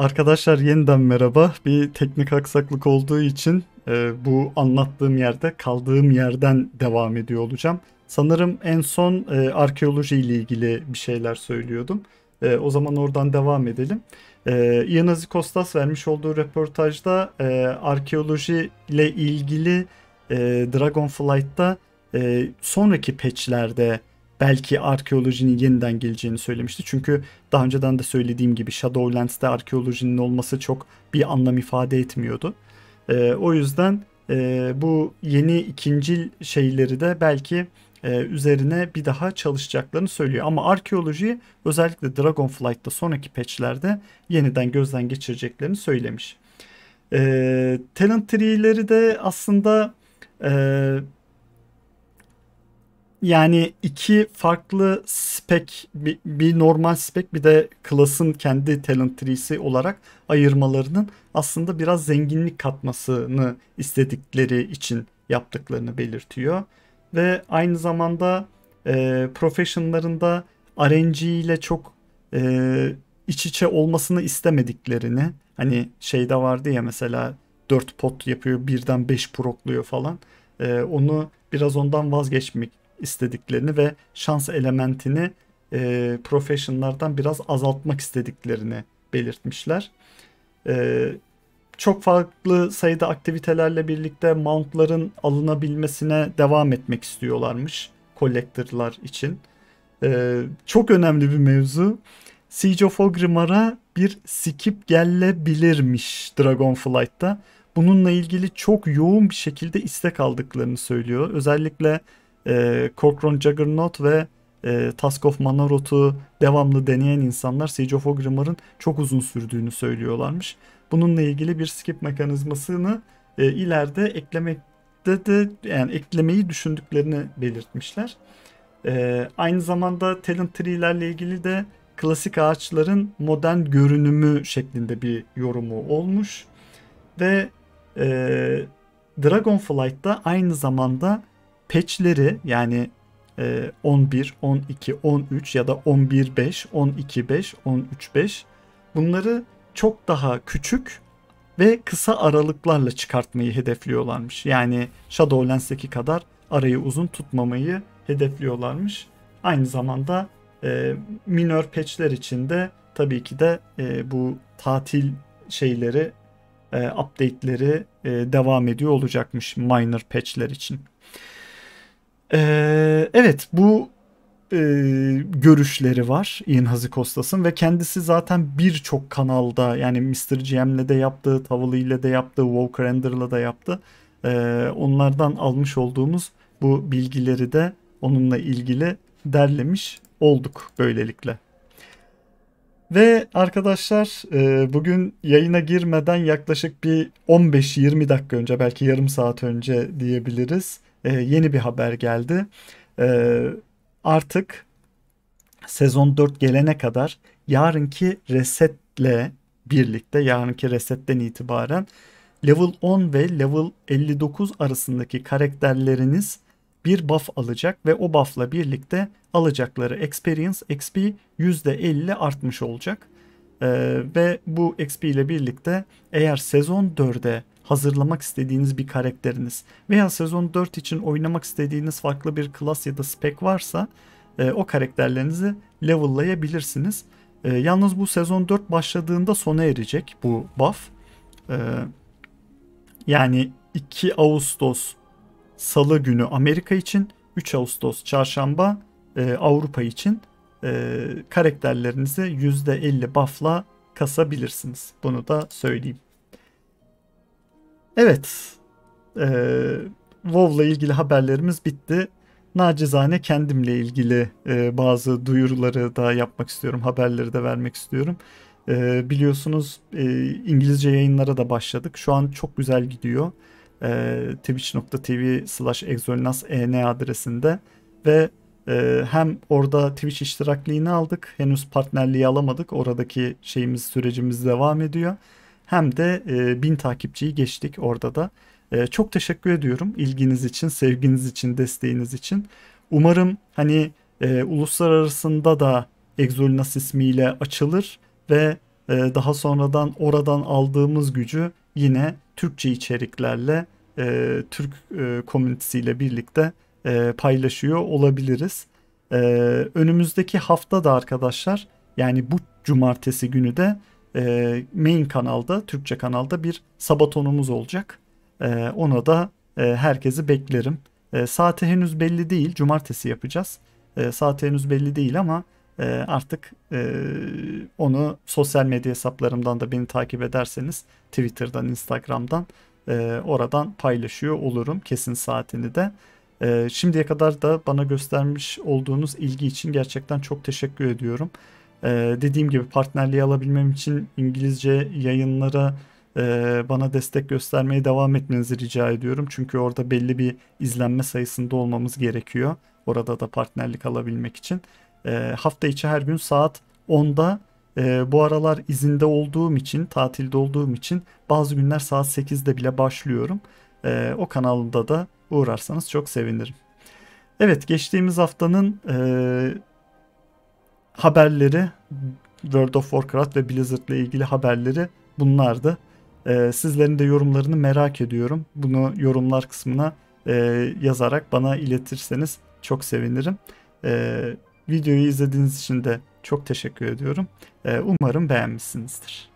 Arkadaşlar yeniden merhaba. Bir teknik aksaklık olduğu için e, bu anlattığım yerde kaldığım yerden devam ediyor olacağım. Sanırım en son e, arkeoloji ile ilgili bir şeyler söylüyordum. E, o zaman oradan devam edelim. E, Ianazı Kostas vermiş olduğu röportajda e, arkeoloji ile ilgili e, Dragonflight'ta e, sonraki patchlerde belki arkeolojinin yeniden geleceğini söylemişti. Çünkü daha önceden de söylediğim gibi Shadowlands'te arkeolojinin olması çok bir anlam ifade etmiyordu. E, o yüzden e, bu yeni ikinci şeyleri de belki e, üzerine bir daha çalışacaklarını söylüyor. Ama arkeolojiyi özellikle Dragonflight'ta sonraki patchlerde yeniden gözden geçireceklerini söylemiş. E, Talent Tree'leri de aslında e, yani iki farklı spek bir, bir normal spek bir de class'ın kendi talent tree'si olarak ayırmalarının aslında biraz zenginlik katmasını istedikleri için yaptıklarını belirtiyor. Ve aynı zamanda e, profession'larında RNG ile çok e, iç içe olmasını istemediklerini hani şey de vardı ya mesela 4 pot yapıyor birden 5 prokluyor falan e, onu biraz ondan vazgeçmek istediklerini ve şans elementini e, professionlardan biraz azaltmak istediklerini belirtmişler. E, çok farklı sayıda aktivitelerle birlikte mountların alınabilmesine devam etmek istiyorlarmış collector'lar için. E, çok önemli bir mevzu. Siege of Ogrimar'a bir skip gelebilirmiş Dragonflight'ta. Bununla ilgili çok yoğun bir şekilde istek aldıklarını söylüyor. Özellikle e, ee, Corcoran Juggernaut ve e, Task of Manarot'u devamlı deneyen insanlar Siege of Ogrimar'ın çok uzun sürdüğünü söylüyorlarmış. Bununla ilgili bir skip mekanizmasını e, ileride eklemekte de yani eklemeyi düşündüklerini belirtmişler. E, aynı zamanda Talent Tree'lerle ilgili de klasik ağaçların modern görünümü şeklinde bir yorumu olmuş. Ve e, Dragonflight'ta aynı zamanda patchleri yani 11, 12, 13 ya da 11, 5, 12, 5, 13, 5 bunları çok daha küçük ve kısa aralıklarla çıkartmayı hedefliyorlarmış. Yani Shadowlands'teki kadar arayı uzun tutmamayı hedefliyorlarmış. Aynı zamanda e, minör patchler de tabii ki de e, bu tatil şeyleri e, update'leri e, devam ediyor olacakmış minor patch'ler için. Ee, evet bu e, görüşleri var Ian Hazikostas'ın ve kendisi zaten birçok kanalda yani Mr. GM'le de yaptı, Tavalı ile de yaptı, Walker Ender'la da yaptı. Ee, onlardan almış olduğumuz bu bilgileri de onunla ilgili derlemiş olduk böylelikle. Ve arkadaşlar e, bugün yayına girmeden yaklaşık bir 15-20 dakika önce belki yarım saat önce diyebiliriz e, yeni bir haber geldi. E, artık sezon 4 gelene kadar yarınki resetle birlikte yarınki resetten itibaren level 10 ve level 59 arasındaki karakterleriniz bir buff alacak ve o buffla birlikte alacakları experience XP %50 artmış olacak. Ee, ve bu XP ile birlikte eğer sezon 4'e hazırlamak istediğiniz bir karakteriniz veya sezon 4 için oynamak istediğiniz farklı bir klas ya da spec varsa e, o karakterlerinizi level'layabilirsiniz. E, yalnız bu sezon 4 başladığında sona erecek bu buff. E, yani 2 Ağustos Salı günü Amerika için, 3 Ağustos Çarşamba e, Avrupa için e, karakterlerinizi %50 buff'la kasabilirsiniz. Bunu da söyleyeyim. Evet. Ee, WoW'la ilgili haberlerimiz bitti. Nacizane kendimle ilgili e, bazı duyuruları da yapmak istiyorum. Haberleri de vermek istiyorum. E, biliyorsunuz e, İngilizce yayınlara da başladık. Şu an çok güzel gidiyor. E, Twitch.tv slash exolnas.en adresinde ve ee, hem orada Twitch iştirakliğini aldık. Henüz partnerliği alamadık. Oradaki şeyimiz sürecimiz devam ediyor. Hem de e, bin takipçiyi geçtik orada da. E, çok teşekkür ediyorum ilginiz için, sevginiz için, desteğiniz için. Umarım hani e, uluslararasında da Exolinas ismiyle açılır ve e, daha sonradan oradan aldığımız gücü yine Türkçe içeriklerle e, Türk e, komünitesiyle birlikte e, paylaşıyor olabiliriz. E, önümüzdeki hafta da arkadaşlar yani bu cumartesi günü de e, main kanalda Türkçe kanalda bir sabatonumuz olacak. E, ona da e, herkesi beklerim. E, saati henüz belli değil. Cumartesi yapacağız. E, saati henüz belli değil ama e, artık e, onu sosyal medya hesaplarımdan da beni takip ederseniz Twitter'dan, Instagram'dan e, oradan paylaşıyor olurum kesin saatini de. E, şimdiye kadar da bana göstermiş olduğunuz ilgi için gerçekten çok teşekkür ediyorum. E, dediğim gibi partnerliği alabilmem için İngilizce yayınlara e, bana destek göstermeye devam etmenizi rica ediyorum. Çünkü orada belli bir izlenme sayısında olmamız gerekiyor. Orada da partnerlik alabilmek için. E, hafta içi her gün saat 10'da e, bu aralar izinde olduğum için, tatilde olduğum için bazı günler saat 8'de bile başlıyorum. E, o kanalda da uğrarsanız çok sevinirim. Evet geçtiğimiz haftanın e, haberleri World of Warcraft ve Blizzard ile ilgili haberleri bunlardı. E, sizlerin de yorumlarını merak ediyorum. Bunu yorumlar kısmına e, yazarak bana iletirseniz çok sevinirim. E, videoyu izlediğiniz için de çok teşekkür ediyorum. E, umarım beğenmişsinizdir.